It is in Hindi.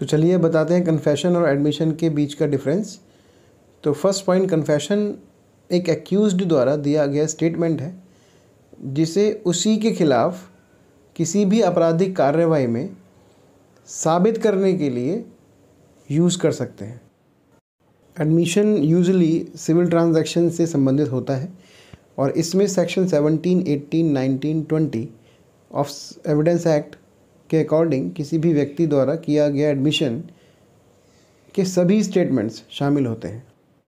तो चलिए बताते हैं कन्फेशन और एडमिशन के बीच का डिफरेंस तो फर्स्ट पॉइंट कन्फेशन एक एक्यूज द्वारा दिया गया स्टेटमेंट है जिसे उसी के खिलाफ किसी भी आपराधिक कार्रवाई में साबित करने के लिए यूज़ कर सकते हैं एडमिशन यूजली सिविल ट्रांजैक्शन से संबंधित होता है और इसमें सेक्शन 17, 18, 19, 20 ऑफ एविडेंस एक्ट के अकॉर्डिंग किसी भी व्यक्ति द्वारा किया गया एडमिशन के सभी स्टेटमेंट्स शामिल होते हैं